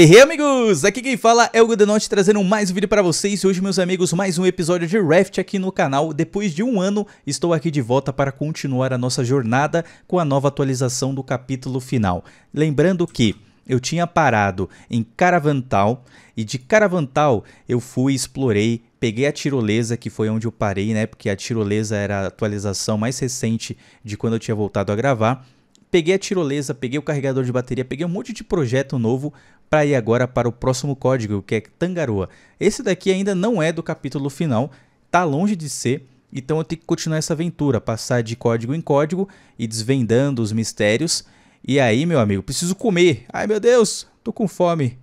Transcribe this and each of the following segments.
Hey, hey, amigos! Aqui quem fala é o Gudenot, trazendo mais um vídeo para vocês e hoje, meus amigos, mais um episódio de Raft aqui no canal. Depois de um ano, estou aqui de volta para continuar a nossa jornada com a nova atualização do capítulo final. Lembrando que eu tinha parado em Caravantal e de Caravantal eu fui, explorei, peguei a tirolesa, que foi onde eu parei, né? Porque a tirolesa era a atualização mais recente de quando eu tinha voltado a gravar peguei a tirolesa, peguei o carregador de bateria, peguei um monte de projeto novo para ir agora para o próximo código, que é Tangaroa. Esse daqui ainda não é do capítulo final, tá longe de ser, então eu tenho que continuar essa aventura, passar de código em código e desvendando os mistérios. E aí, meu amigo, preciso comer. Ai, meu Deus, tô com fome.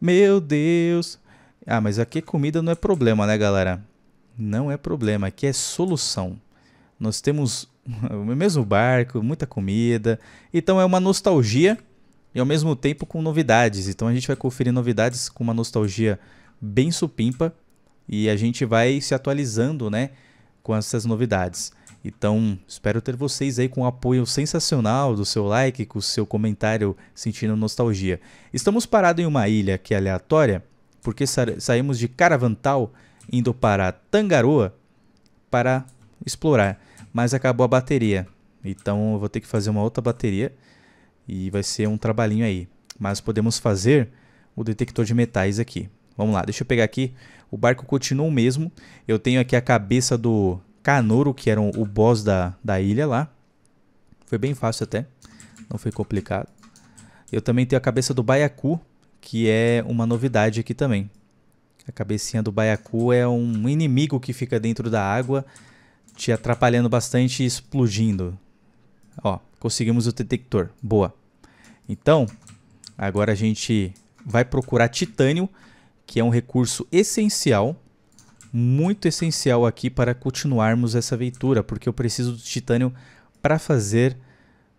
Meu Deus. Ah, mas aqui comida não é problema, né, galera? Não é problema, aqui é solução nós temos o mesmo barco, muita comida. Então é uma nostalgia e ao mesmo tempo com novidades. Então a gente vai conferir novidades com uma nostalgia bem supimpa e a gente vai se atualizando, né, com essas novidades. Então, espero ter vocês aí com um apoio sensacional do seu like, com o seu comentário sentindo nostalgia. Estamos parados em uma ilha que é aleatória, porque sa saímos de Caravantal indo para Tangaroa para explorar mas acabou a bateria. Então eu vou ter que fazer uma outra bateria e vai ser um trabalhinho aí. Mas podemos fazer o detector de metais aqui. Vamos lá, deixa eu pegar aqui. O barco continua o mesmo. Eu tenho aqui a cabeça do Canoro, que era o boss da, da ilha lá. Foi bem fácil até, não foi complicado. Eu também tenho a cabeça do Baiacu, que é uma novidade aqui também. A cabecinha do Baiacu é um inimigo que fica dentro da água te atrapalhando bastante e explodindo. Ó, conseguimos o detector. Boa. Então, agora a gente vai procurar titânio, que é um recurso essencial, muito essencial aqui para continuarmos essa aventura, porque eu preciso do titânio para fazer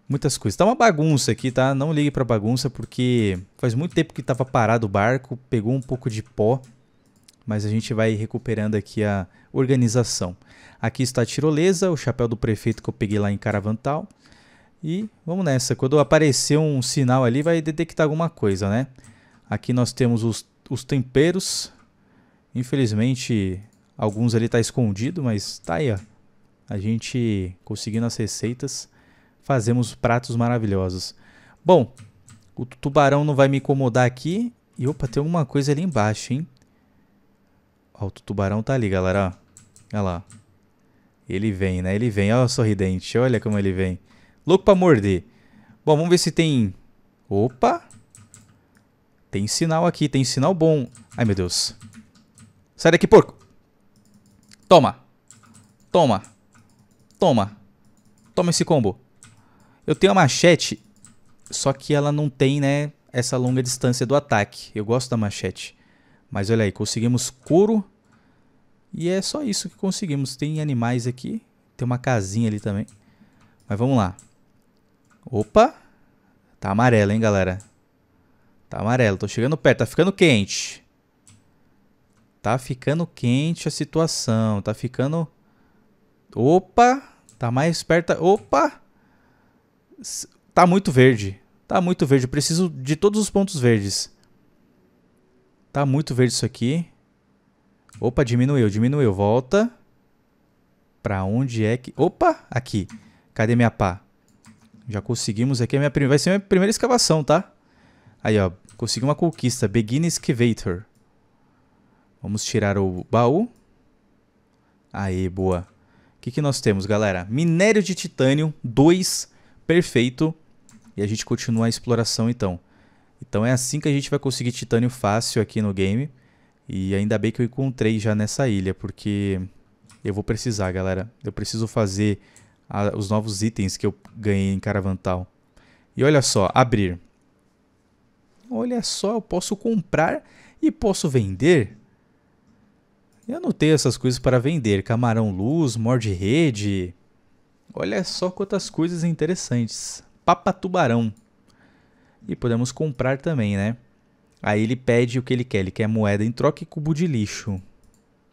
muitas coisas. Tá uma bagunça aqui, tá? Não ligue para bagunça, porque faz muito tempo que estava parado o barco, pegou um pouco de pó, mas a gente vai recuperando aqui a organização. Aqui está a tirolesa, o chapéu do prefeito que eu peguei lá em Caravantal. E vamos nessa. Quando aparecer um sinal ali, vai detectar alguma coisa, né? Aqui nós temos os, os temperos. Infelizmente, alguns ali tá escondido, mas tá aí, ó. A gente conseguindo as receitas, fazemos pratos maravilhosos. Bom, o tubarão não vai me incomodar aqui. E opa, tem alguma coisa ali embaixo, hein? Ó, o tubarão tá ali, galera. Olha lá. Ele vem, né? Ele vem, ó, sorridente. Olha como ele vem. Louco pra morder. Bom, vamos ver se tem... Opa! Tem sinal aqui, tem sinal bom. Ai, meu Deus. Sai daqui, porco! Toma! Toma! Toma! Toma esse combo. Eu tenho a machete, só que ela não tem, né, essa longa distância do ataque. Eu gosto da machete. Mas olha aí, conseguimos couro e é só isso que conseguimos. Tem animais aqui. Tem uma casinha ali também. Mas vamos lá. Opa! Tá amarelo, hein, galera? Tá amarelo. Tô chegando perto. Tá ficando quente. Tá ficando quente a situação. Tá ficando... Opa! Tá mais perto... Opa! Tá muito verde. Tá muito verde. Eu preciso de todos os pontos verdes. Tá muito verde isso aqui. Opa, diminuiu, diminuiu. Volta. Pra onde é que... Opa, aqui. Cadê minha pá? Já conseguimos aqui a minha primeira... Vai ser a minha primeira escavação, tá? Aí, ó. Consegui uma conquista. Begin Excavator. Vamos tirar o baú. Aí, boa. O que, que nós temos, galera? Minério de titânio 2. Perfeito. E a gente continua a exploração, então. Então é assim que a gente vai conseguir titânio fácil aqui no game. E ainda bem que eu encontrei já nessa ilha, porque eu vou precisar, galera. Eu preciso fazer a, os novos itens que eu ganhei em Caravantal. E olha só, abrir. Olha só, eu posso comprar e posso vender. Eu não tenho essas coisas para vender. Camarão luz, morde rede. Olha só quantas coisas interessantes. Papa tubarão. E podemos comprar também, né? Aí ele pede o que ele quer, ele quer moeda em troca e cubo de lixo.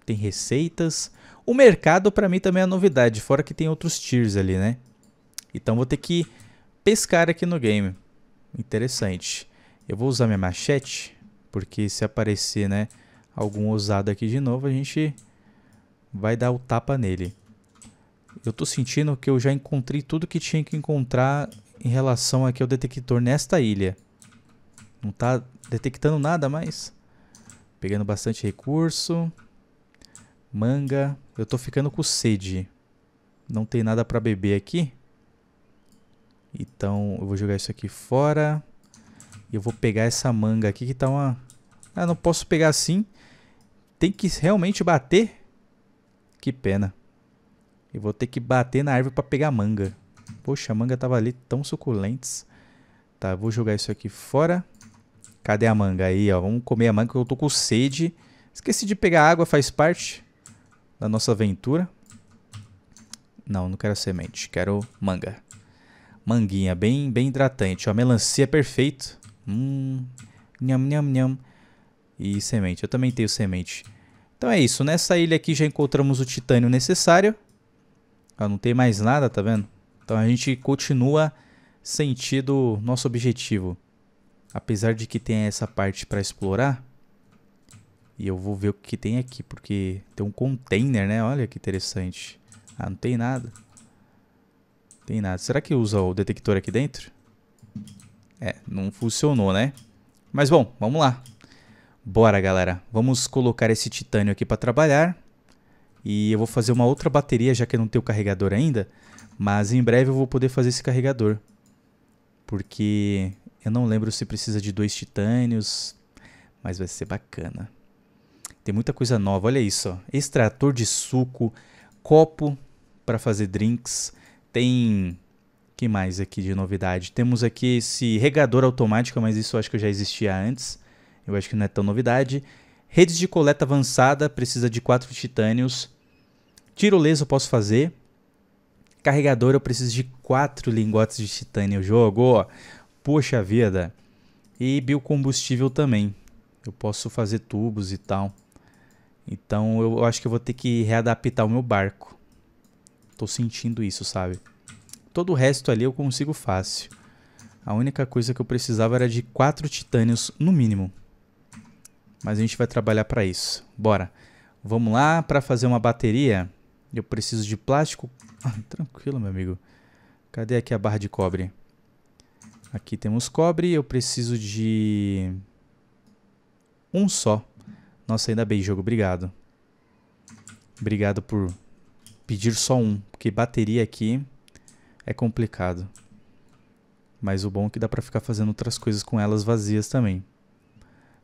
Tem receitas. O mercado para mim também é novidade, fora que tem outros tiers ali, né? Então vou ter que pescar aqui no game. Interessante. Eu vou usar minha machete, porque se aparecer, né, algum ousado aqui de novo, a gente vai dar o tapa nele. Eu tô sentindo que eu já encontrei tudo que tinha que encontrar em relação aqui ao detector nesta ilha. Não está detectando nada mais. Pegando bastante recurso. Manga. Eu estou ficando com sede. Não tem nada para beber aqui. Então eu vou jogar isso aqui fora. E eu vou pegar essa manga aqui que tá uma... Ah, não posso pegar assim. Tem que realmente bater? Que pena. Eu vou ter que bater na árvore para pegar manga. Poxa, a manga tava ali tão suculentes. Tá, vou jogar isso aqui fora. Cadê a manga aí, ó? Vamos comer a manga que eu tô com sede. Esqueci de pegar água, faz parte da nossa aventura. Não, não quero semente, quero manga. Manguinha, bem, bem hidratante. Ó, melancia perfeito. Hum, nham, nham, nham. E semente, eu também tenho semente. Então é isso, nessa ilha aqui já encontramos o titânio necessário. Ó, não tem mais nada, tá vendo? Então a gente continua sentido nosso objetivo. Apesar de que tem essa parte para explorar. E eu vou ver o que tem aqui, porque tem um container, né? Olha que interessante. Ah, não tem nada. Não tem nada. Será que usa o detector aqui dentro? É, não funcionou, né? Mas bom, vamos lá. Bora, galera. Vamos colocar esse titânio aqui para trabalhar. E eu vou fazer uma outra bateria, já que eu não tenho carregador ainda. Mas em breve eu vou poder fazer esse carregador. Porque eu não lembro se precisa de dois titânios, mas vai ser bacana. Tem muita coisa nova, olha isso. Ó. Extrator de suco, copo para fazer drinks. Tem. que mais aqui de novidade? Temos aqui esse regador automático, mas isso eu acho que já existia antes. Eu acho que não é tão novidade. Redes de coleta avançada, precisa de quatro titânios. Tirolesa eu posso fazer. Carregador eu preciso de quatro lingotes de titânio. Jogo, ó poxa vida, e biocombustível também. Eu posso fazer tubos e tal. Então eu acho que eu vou ter que readaptar o meu barco. Tô sentindo isso, sabe? Todo o resto ali eu consigo fácil. A única coisa que eu precisava era de quatro titânios no mínimo. Mas a gente vai trabalhar para isso. Bora. Vamos lá para fazer uma bateria. Eu preciso de plástico. Ah, tranquilo, meu amigo. Cadê aqui a barra de cobre? Aqui temos cobre, eu preciso de um só. Nossa, ainda bem, jogo, obrigado. Obrigado por pedir só um, porque bateria aqui é complicado. Mas o bom é que dá para ficar fazendo outras coisas com elas vazias também.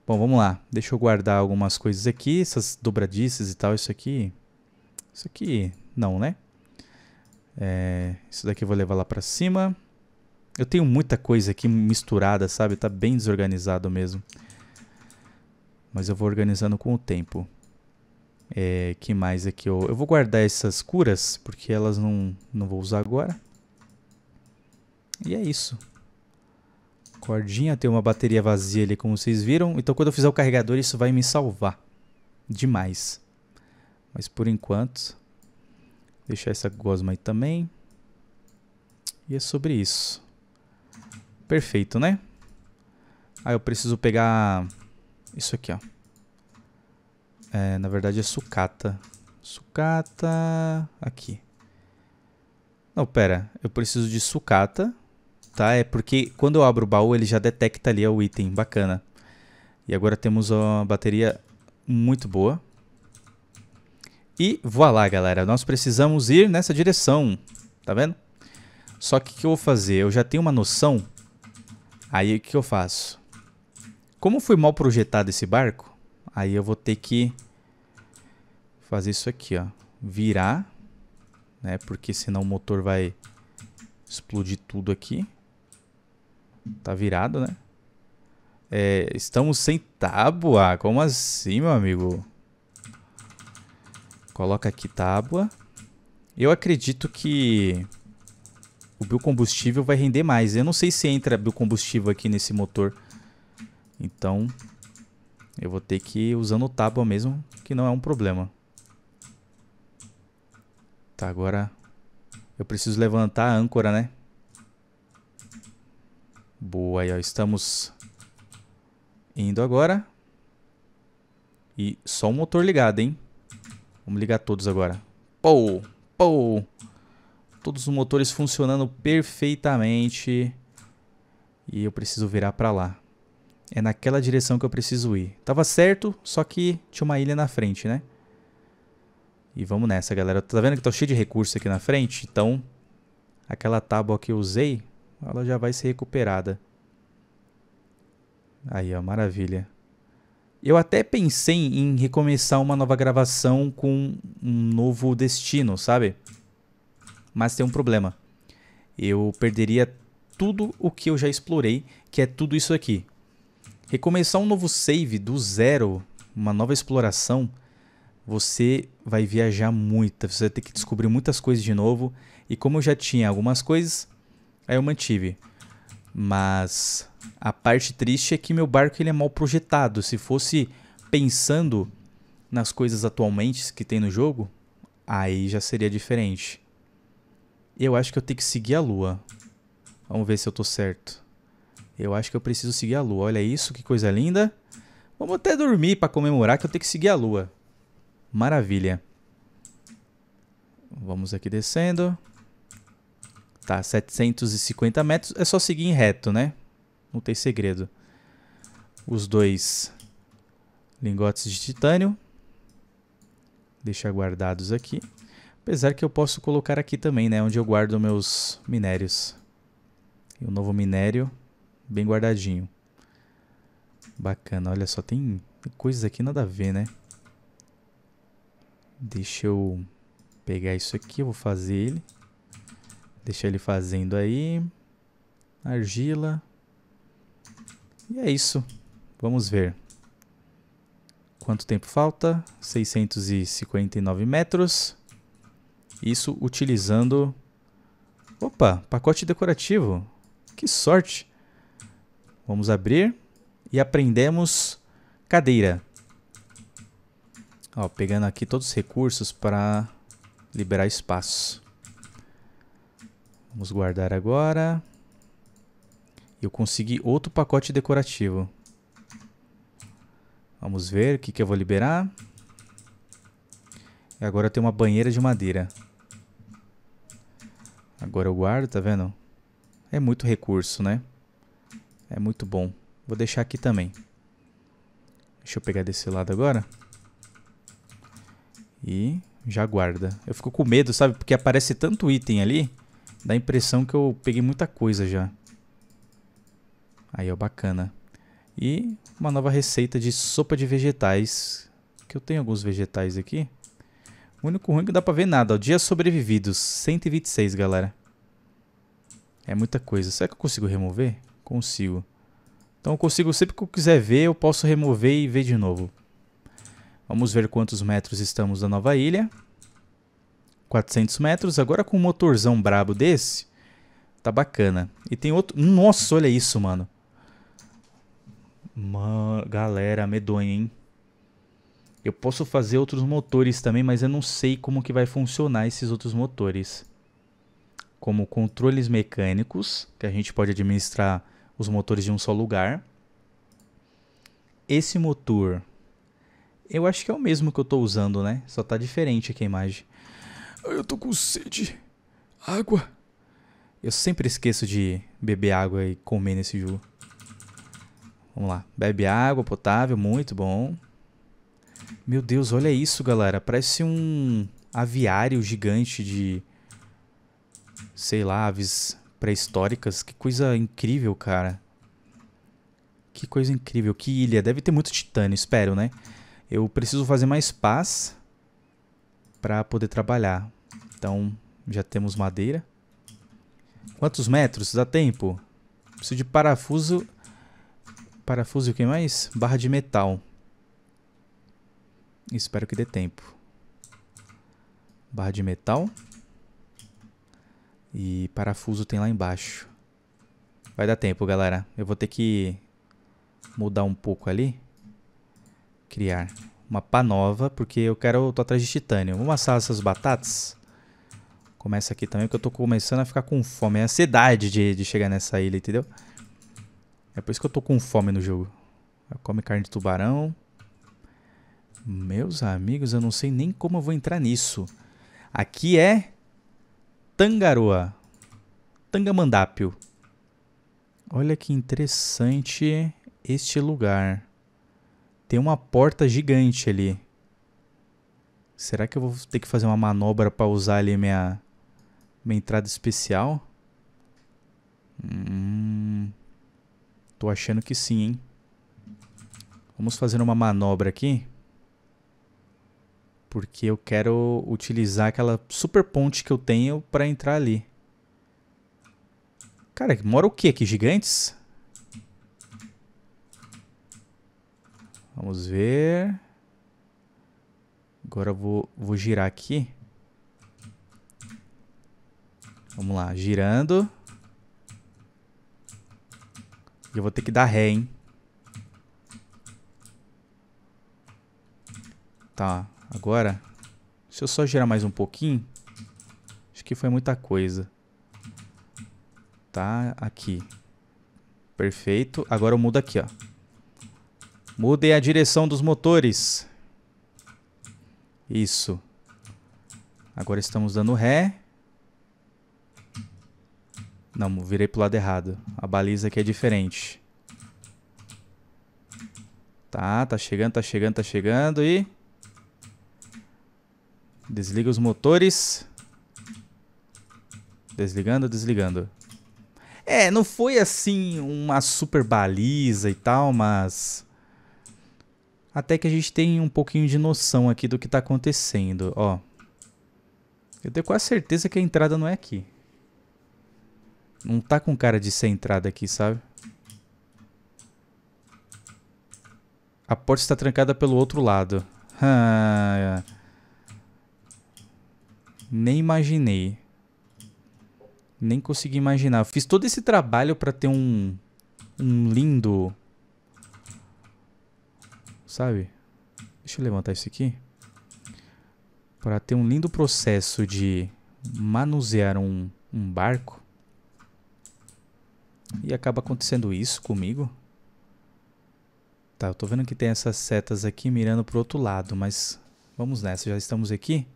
Bom, vamos lá. Deixa eu guardar algumas coisas aqui, essas dobradiças e tal, isso aqui. Isso aqui não, né? É, isso daqui eu vou levar lá para cima. Eu tenho muita coisa aqui misturada, sabe? Tá bem desorganizado mesmo. Mas eu vou organizando com o tempo. É, que mais aqui? Eu, eu vou guardar essas curas, porque elas não, não vou usar agora. E é isso. Cordinha, tem uma bateria vazia ali, como vocês viram. Então quando eu fizer o carregador, isso vai me salvar. Demais. Mas por enquanto, deixar essa gosma aí também. E é sobre isso. Perfeito, né? Aí ah, eu preciso pegar isso aqui, ó. É, na verdade é sucata. Sucata... Aqui. Não, pera. Eu preciso de sucata, tá? É porque quando eu abro o baú ele já detecta ali é o item. Bacana. E agora temos uma bateria muito boa. E voilá, galera. Nós precisamos ir nessa direção. Tá vendo? Só que o que eu vou fazer? Eu já tenho uma noção. Aí o que eu faço? Como foi mal projetado esse barco, aí eu vou ter que fazer isso aqui, ó. Virar, né? Porque senão o motor vai explodir tudo aqui. Tá virado, né? É, estamos sem tábua. Como assim, meu amigo? Coloca aqui tábua. Eu acredito que o biocombustível vai render mais. Eu não sei se entra biocombustível aqui nesse motor. Então, eu vou ter que ir usando o tábua mesmo, que não é um problema. Tá, agora eu preciso levantar a âncora, né? Boa, aí ó, estamos indo agora. E só o motor ligado, hein? Vamos ligar todos agora. Pou, pou. Todos os motores funcionando perfeitamente. E eu preciso virar para lá. É naquela direção que eu preciso ir. Tava certo, só que tinha uma ilha na frente, né? E vamos nessa, galera. Tá vendo que tá cheio de recurso aqui na frente? Então, aquela tábua que eu usei, ela já vai ser recuperada. Aí, ó, maravilha. Eu até pensei em recomeçar uma nova gravação com um novo destino, sabe? Mas tem um problema. Eu perderia tudo o que eu já explorei, que é tudo isso aqui. Recomeçar um novo save do zero, uma nova exploração, você vai viajar muito, você vai ter que descobrir muitas coisas de novo. E como eu já tinha algumas coisas, aí eu mantive. Mas a parte triste é que meu barco ele é mal projetado. Se fosse pensando nas coisas atualmente que tem no jogo, aí já seria diferente. Eu acho que eu tenho que seguir a lua. Vamos ver se eu tô certo. Eu acho que eu preciso seguir a lua. Olha isso, que coisa linda. Vamos até dormir para comemorar que eu tenho que seguir a lua. Maravilha. Vamos aqui descendo. Tá, 750 metros. É só seguir em reto, né? Não tem segredo. Os dois lingotes de titânio. Deixar guardados aqui. Apesar que eu posso colocar aqui também, né? Onde eu guardo meus minérios. E o novo minério, bem guardadinho. Bacana, olha só, tem coisas aqui nada a ver, né? Deixa eu pegar isso aqui, eu vou fazer ele. deixa ele fazendo aí. Argila. E é isso. Vamos ver. Quanto tempo falta? 659 metros. Isso utilizando... Opa, pacote decorativo. Que sorte. Vamos abrir e aprendemos cadeira. Ó, pegando aqui todos os recursos para liberar espaço. Vamos guardar agora. Eu consegui outro pacote decorativo. Vamos ver o que, que eu vou liberar. E agora eu tenho uma banheira de madeira. Agora eu guardo, tá vendo? É muito recurso, né? É muito bom. Vou deixar aqui também. Deixa eu pegar desse lado agora. E já guarda. Eu fico com medo, sabe? Porque aparece tanto item ali. Dá a impressão que eu peguei muita coisa já. Aí, ó, bacana. E uma nova receita de sopa de vegetais. Que eu tenho alguns vegetais aqui. O único ruim é que dá pra ver nada, ó. Dias sobrevividos, 126, galera. É muita coisa. Será que eu consigo remover? Consigo. Então eu consigo, sempre que eu quiser ver, eu posso remover e ver de novo. Vamos ver quantos metros estamos da nova ilha. 400 metros. Agora com um motorzão brabo desse, tá bacana. E tem outro... Nossa, olha isso, mano. galera, medonha, hein? Eu posso fazer outros motores também, mas eu não sei como que vai funcionar esses outros motores. Como controles mecânicos, que a gente pode administrar os motores de um só lugar. Esse motor, eu acho que é o mesmo que eu estou usando, né? Só está diferente aqui a imagem. Ah, eu tô com sede. Água. Eu sempre esqueço de beber água e comer nesse jogo. Vamos lá. Bebe água potável, muito bom. Meu Deus, olha isso, galera. Parece um aviário gigante de, sei lá, aves pré-históricas. Que coisa incrível, cara. Que coisa incrível. Que ilha. Deve ter muito titânio, espero, né? Eu preciso fazer mais paz para poder trabalhar. Então, já temos madeira. Quantos metros? Dá tempo? Preciso de parafuso... Parafuso e o que mais? Barra de metal. Espero que dê tempo. Barra de metal. E parafuso tem lá embaixo. Vai dar tempo, galera. Eu vou ter que mudar um pouco ali. Criar uma pá nova, porque eu quero... Eu tô atrás de titânio. Vamos assar essas batatas? Começa aqui também, porque eu tô começando a ficar com fome. É ansiedade de, de chegar nessa ilha, entendeu? É por isso que eu tô com fome no jogo. Come carne de tubarão. Meus amigos, eu não sei nem como eu vou entrar nisso. Aqui é Tangaroa. Tangamandápio. Olha que interessante este lugar. Tem uma porta gigante ali. Será que eu vou ter que fazer uma manobra para usar ali minha, minha entrada especial? Hum, tô achando que sim, hein? Vamos fazer uma manobra aqui porque eu quero utilizar aquela super ponte que eu tenho para entrar ali. Cara, mora o que aqui? Gigantes? Vamos ver. Agora eu vou, vou girar aqui. Vamos lá, girando. E eu vou ter que dar ré, hein? Tá, agora, se eu só girar mais um pouquinho, acho que foi muita coisa. Tá aqui. Perfeito. Agora eu mudo aqui, ó. Mudei a direção dos motores. Isso. Agora estamos dando ré. Não, virei pro lado errado. A baliza aqui é diferente. Tá, tá chegando, tá chegando, tá chegando e... Desliga os motores. Desligando, desligando. É, não foi assim uma super baliza e tal, mas... Até que a gente tem um pouquinho de noção aqui do que está acontecendo, ó. Eu tenho quase certeza que a entrada não é aqui. Não tá com cara de ser entrada aqui, sabe? A porta está trancada pelo outro lado. Ah, é. Nem imaginei. Nem consegui imaginar. Fiz todo esse trabalho para ter um, um lindo... Sabe? Deixa eu levantar isso aqui. Para ter um lindo processo de manusear um, um barco. E acaba acontecendo isso comigo. Tá, eu tô vendo que tem essas setas aqui mirando pro outro lado, mas vamos nessa, já estamos aqui.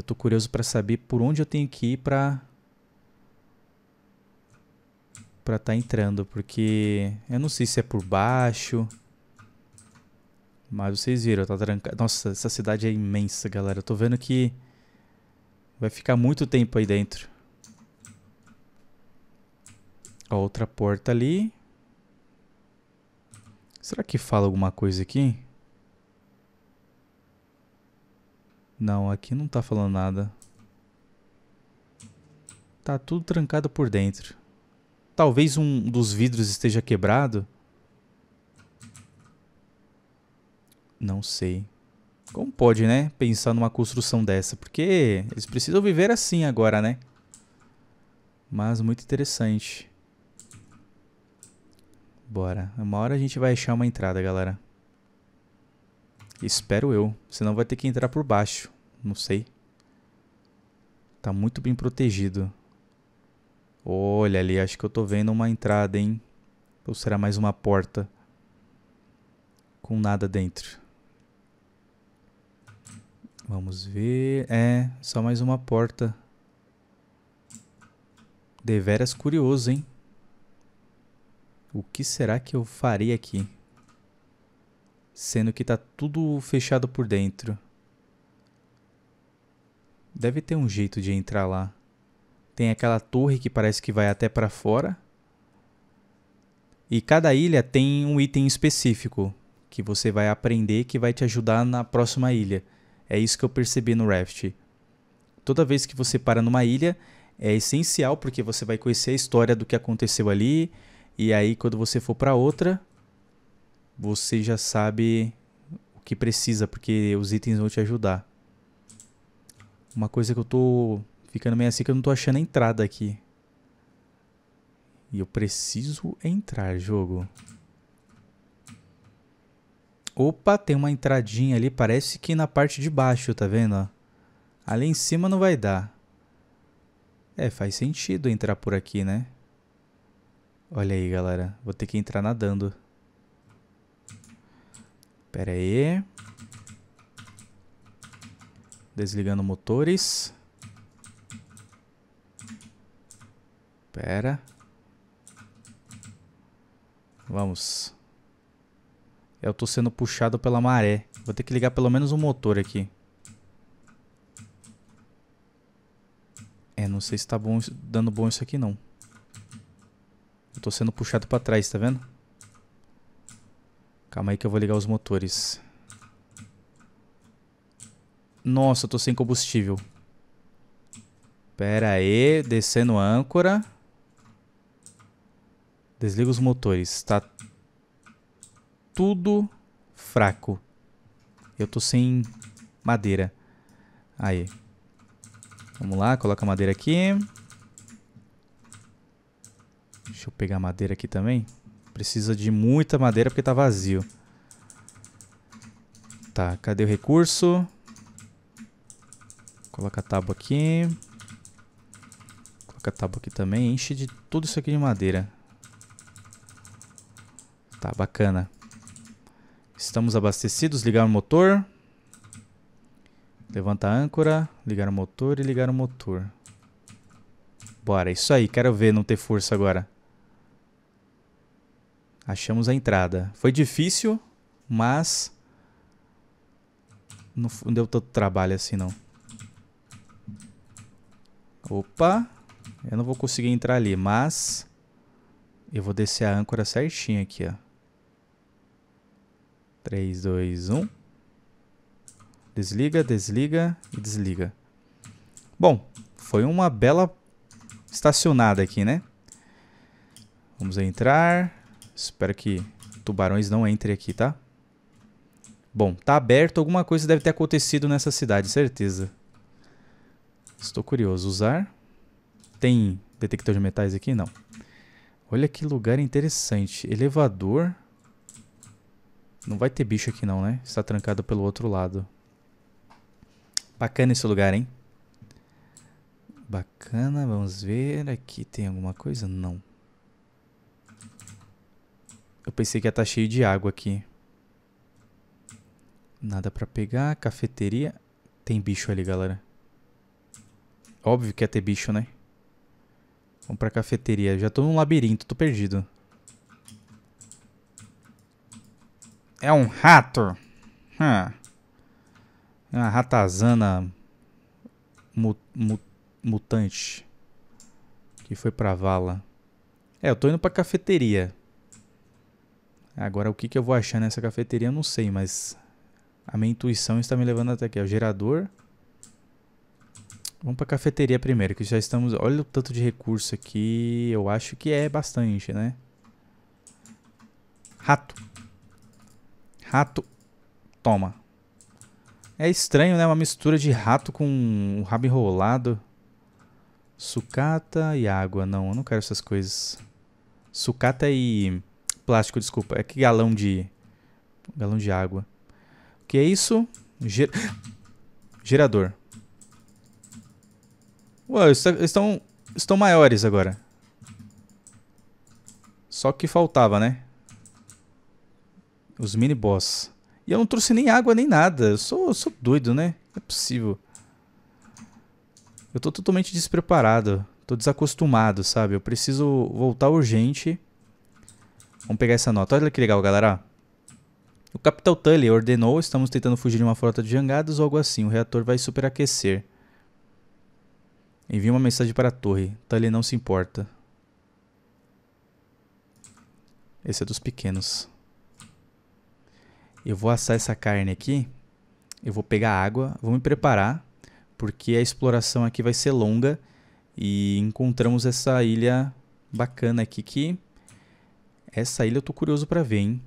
Eu estou curioso para saber por onde eu tenho que ir para para estar tá entrando, porque eu não sei se é por baixo. Mas vocês viram, tá trancado. Nossa, essa cidade é imensa, galera. Eu tô vendo que vai ficar muito tempo aí dentro. A outra porta ali. Será que fala alguma coisa aqui? Não, aqui não tá falando nada. Tá tudo trancado por dentro. Talvez um dos vidros esteja quebrado. Não sei. Como pode, né? Pensar numa construção dessa. Porque eles precisam viver assim agora, né? Mas muito interessante. Bora. Uma hora a gente vai achar uma entrada, galera. Espero eu. Senão vai ter que entrar por baixo. Não sei. Tá muito bem protegido. Olha ali, acho que eu tô vendo uma entrada, hein? Ou será mais uma porta? Com nada dentro. Vamos ver. É, só mais uma porta. Deveras curioso, hein? O que será que eu farei aqui? sendo que tá tudo fechado por dentro. Deve ter um jeito de entrar lá. Tem aquela torre que parece que vai até para fora. E cada ilha tem um item específico que você vai aprender que vai te ajudar na próxima ilha. É isso que eu percebi no Raft. Toda vez que você para numa ilha, é essencial porque você vai conhecer a história do que aconteceu ali, e aí quando você for para outra, você já sabe o que precisa, porque os itens vão te ajudar. Uma coisa que eu tô ficando meio assim que eu não tô achando a entrada aqui. E eu preciso entrar, jogo. Opa, tem uma entradinha ali, parece que na parte de baixo, tá vendo? Ali em cima não vai dar. É, faz sentido entrar por aqui, né? Olha aí, galera. Vou ter que entrar nadando. Pera aí. Desligando motores. Pera. Vamos. Eu tô sendo puxado pela maré. Vou ter que ligar pelo menos um motor aqui. É, não sei se tá bom, dando bom isso aqui não. Eu tô sendo puxado pra trás, tá vendo? Calma aí que eu vou ligar os motores. Nossa, eu tô sem combustível. Pera aí, descendo a âncora. Desliga os motores. Tá tudo fraco. Eu tô sem madeira. Aí. Vamos lá, coloca a madeira aqui. Deixa eu pegar a madeira aqui também. Precisa de muita madeira porque tá vazio. Tá, cadê o recurso? Coloca a tábua aqui. Coloca a tábua aqui também. Enche de tudo isso aqui de madeira. Tá, bacana. Estamos abastecidos. Ligar o motor. Levanta a âncora. Ligar o motor e ligar o motor. Bora, é isso aí. Quero ver não ter força agora. Achamos a entrada. Foi difícil, mas não deu tanto trabalho assim não. Opa, eu não vou conseguir entrar ali, mas eu vou descer a âncora certinho aqui, ó. 3, 2, 1. Desliga, desliga e desliga. Bom, foi uma bela estacionada aqui, né? Vamos entrar. Espero que tubarões não entrem aqui, tá? Bom, tá aberto. Alguma coisa deve ter acontecido nessa cidade, certeza. Estou curioso. Usar. Tem detector de metais aqui? Não. Olha que lugar interessante. Elevador. Não vai ter bicho aqui não, né? Está trancado pelo outro lado. Bacana esse lugar, hein? Bacana. Vamos ver. Aqui tem alguma coisa? Não. Eu pensei que ia estar tá cheio de água aqui. Nada pra pegar. Cafeteria. Tem bicho ali, galera. Óbvio que ia ter bicho, né? Vamos pra cafeteria. Já tô num labirinto, tô perdido. É um rato. Hum. É uma ratazana mu mu mutante. Que foi pra vala. É, eu tô indo pra cafeteria. Agora, o que, que eu vou achar nessa cafeteria, eu não sei, mas a minha intuição está me levando até aqui. O gerador. Vamos para a cafeteria primeiro, que já estamos... Olha o tanto de recurso aqui. Eu acho que é bastante, né? Rato. Rato. Toma. É estranho, né? Uma mistura de rato com um rabo enrolado. Sucata e água. Não, eu não quero essas coisas. Sucata e plástico, desculpa. É que galão de. Galão de água. O que é isso? Ger... Gerador. Uau, é, estão. Estão maiores agora. Só que faltava, né? Os mini boss. E eu não trouxe nem água nem nada. Eu sou, eu sou doido, né? Não é possível. Eu tô totalmente despreparado. Tô desacostumado, sabe? Eu preciso voltar urgente Vamos pegar essa nota. Olha que legal, galera. O Capitão Tully ordenou, estamos tentando fugir de uma frota de jangadas ou algo assim. O reator vai superaquecer. Envie uma mensagem para a torre. Tully não se importa. Esse é dos pequenos. Eu vou assar essa carne aqui. Eu vou pegar água. Vou me preparar. Porque a exploração aqui vai ser longa. E encontramos essa ilha bacana aqui que essa ilha eu tô curioso pra ver, hein?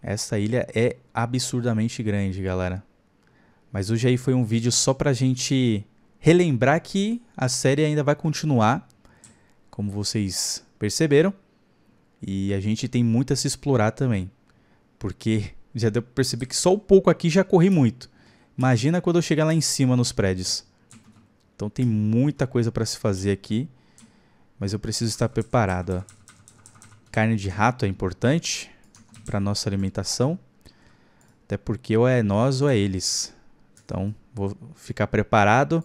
Essa ilha é absurdamente grande, galera. Mas hoje aí foi um vídeo só pra gente relembrar que a série ainda vai continuar, como vocês perceberam. E a gente tem muito a se explorar também. Porque já deu pra perceber que só um pouco aqui já corri muito. Imagina quando eu chegar lá em cima nos prédios. Então tem muita coisa para se fazer aqui. Mas eu preciso estar preparado, ó. Carne de rato é importante para nossa alimentação, até porque ou é nós ou é eles. Então, vou ficar preparado.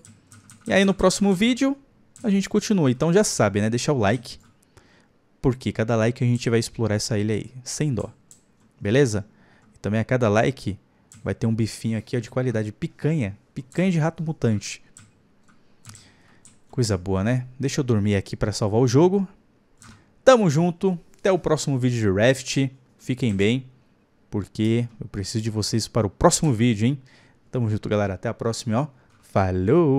E aí no próximo vídeo a gente continua. Então já sabe, né? Deixa o like. Porque cada like a gente vai explorar essa ilha aí, sem dó. Beleza? E também a cada like vai ter um bifinho aqui ó, de qualidade picanha. Picanha de rato mutante. Coisa boa, né? Deixa eu dormir aqui para salvar o jogo. Tamo junto. Até o próximo vídeo de Raft. Fiquem bem, porque eu preciso de vocês para o próximo vídeo, hein? Tamo junto, galera. Até a próxima, ó. Falou!